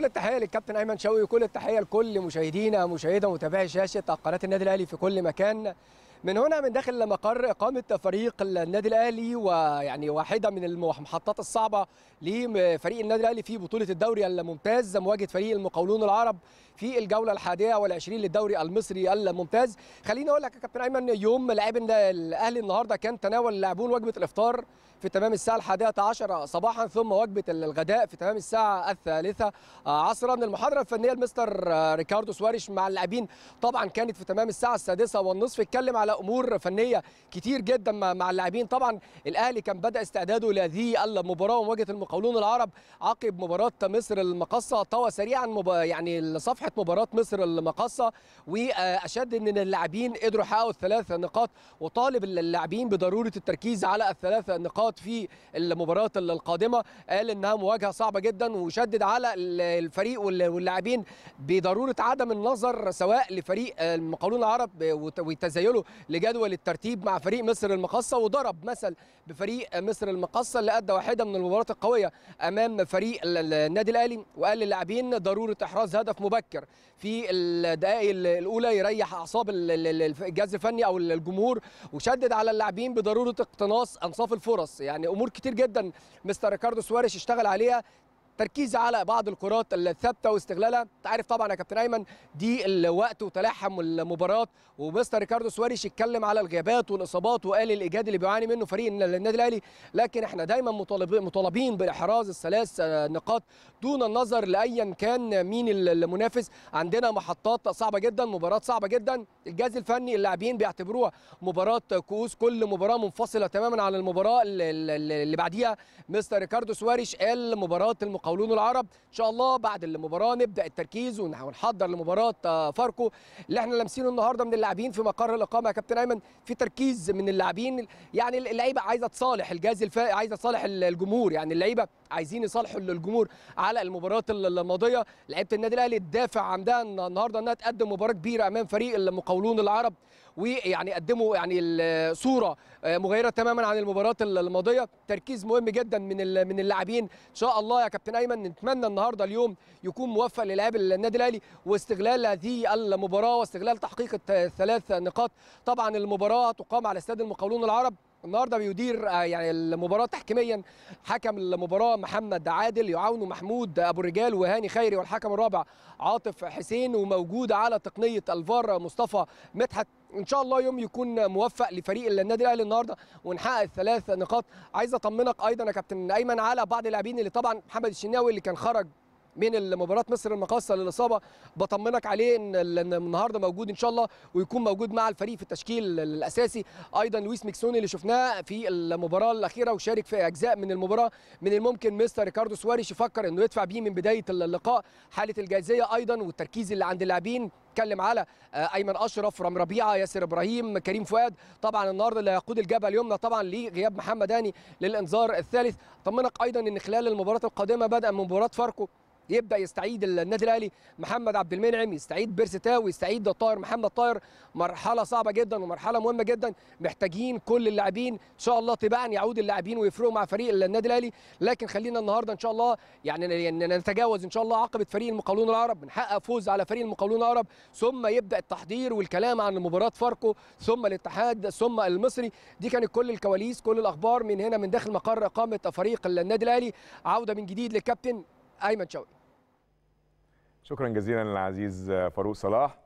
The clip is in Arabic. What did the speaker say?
كل التحيه للكابتن ايمن شوقي وكل التحيه لكل مشاهدينا مشاهده متابعي شاشه قناه النادي الاهلي في كل مكان من هنا من داخل مقر إقامة فريق النادي الأهلي ويعني واحدة من المحطات الصعبة لفريق النادي الأهلي في بطولة الدوري الممتاز مواجهة فريق المقاولون العرب في الجولة الحادية والعشرين للدوري المصري الممتاز خليني أقول لك يا كابتن أيمن يوم لاعب الأهلي النهاردة كان تناول اللاعبون وجبة الإفطار في تمام الساعة الحادية عشر صباحا ثم وجبة الغداء في تمام الساعة الثالثة عصرا المحاضرة الفنية لمستر ريكاردو سواريش مع اللاعبين طبعا كانت في تمام الساعة السادسة والنصف اتكلم على على امور فنيه كتير جدا مع اللاعبين طبعا الاهلي كان بدا استعداده لهذه المباراه ومواجهه المقاولون العرب عقب مباراه مصر المقاصه طوى سريعا مب... يعني صفحه مباراه مصر المقاصه واشد ان اللاعبين قدروا يحققوا الثلاث نقاط وطالب اللاعبين بضروره التركيز على الثلاث نقاط في المباراه القادمه قال انها مواجهه صعبه جدا وشدد على الفريق واللاعبين بضروره عدم النظر سواء لفريق المقاولون العرب وتزايله لجدول الترتيب مع فريق مصر المقصه وضرب مثل بفريق مصر المقصه اللي ادى واحده من المباريات القويه امام فريق النادي الاهلي وقال للاعبين ضروره احراز هدف مبكر في الدقائق الاولى يريح اعصاب الجهاز الفني او الجمهور وشدد على اللاعبين بضروره اقتناص انصاف الفرص يعني امور كتير جدا مستر ريكاردو سواريش اشتغل عليها تركيز على بعض الكرات الثابته واستغلالها انت عارف طبعا يا كابتن ايمن دي الوقت وتلاحم المباراه ومستر ريكاردو سواريش اتكلم على الغيابات والاصابات وقال الايجاد اللي بيعاني منه فريق النادي الاهلي لكن احنا دايما مطالبين مطالبين بالاحراز الثلاث نقاط دون النظر لايا كان مين المنافس عندنا محطات صعبه جدا مباراه صعبه جدا الجهاز الفني اللاعبين بيعتبروها مباراه كؤوس كل مباراه منفصله تماما عن المباراه اللي بعديها مستر ريكاردو سواريش قال مباراه المقابلة. قولون العرب ان شاء الله بعد المباراه نبدا التركيز ونحضر لمباراه آه، فاركو اللي احنا لامسينه النهارده من اللاعبين في مقر الاقامه يا كابتن ايمن في تركيز من اللاعبين يعني اللعيبه عايزه تصالح الجهاز الفائق عايزه تصالح الجمهور يعني اللعيبه عايزين يصالحوا للجمهور على المباراه الماضيه لعيبه النادي الاهلي تدافع عندها النهارده انها تقدم مباراه كبيره امام فريق المقاولون العرب ويعني قدموا يعني الصوره آه، مغيره تماما عن المباراه الماضيه تركيز مهم جدا من من اللاعبين ان شاء الله يا كابتن ايمن نتمنى النهارده اليوم يكون موفق للاعب النادي الاهلي واستغلال هذه المباراه واستغلال تحقيق الثلاث نقاط طبعا المباراه تقام على استاد المقاولون العرب النهارده بيدير آه، يعني المباراه تحكيميا حكم المباراه محمد عادل يعاونه محمود ابو الرجال وهاني خيري والحكم الرابع عاطف حسين وموجود على تقنيه الفار مصطفى مدحت ان شاء الله يوم يكون موفق لفريق النادي الاهلي النهارده ونحقق الثلاث نقاط عايز اطمنك ايضا يا كابتن ايمن على بعض اللاعبين اللي طبعا محمد الشناوي اللي كان خرج من مباراه مصر المقاصه للاصابه بطمنك عليه ان النهارده موجود ان شاء الله ويكون موجود مع الفريق في التشكيل الاساسي ايضا لويس ميكسوني اللي شفناه في المباراه الاخيره وشارك في اجزاء من المباراه من الممكن مستر ريكاردو سواريش يفكر انه يدفع بيه من بدايه اللقاء حاله الجاهزيه ايضا والتركيز اللي عند اللاعبين اتكلم على آه، ايمن اشرف رام ربيعه ياسر ابراهيم كريم فؤاد طبعا النهارده اللي هيقود الجبهه اليمنى طبعا لغياب محمد هاني للانذار الثالث طمنك ايضا ان خلال المباراه القادمه بدا من مباراه فاركو يبدا يستعيد النادي الاهلي محمد عبد المنعم يستعيد بيرستاو يستعيد طاهر محمد طاهر مرحله صعبه جدا ومرحله مهمه جدا محتاجين كل اللاعبين ان شاء الله طباعا يعود اللاعبين ويفرقوا مع فريق النادي الاهلي لكن خلينا النهارده ان شاء الله يعني نتجاوز ان شاء الله عقبه فريق المقاولون العرب بنحقق فوز على فريق المقاولون العرب ثم يبدا التحضير والكلام عن مباراه فاركو ثم الاتحاد ثم المصري دي كانت كل الكواليس كل الاخبار من هنا من داخل مقر اقامه فريق النادي الاهلي عوده من جديد للكابتن ايمن شوقي شكرا جزيلا للعزيز فاروق صلاح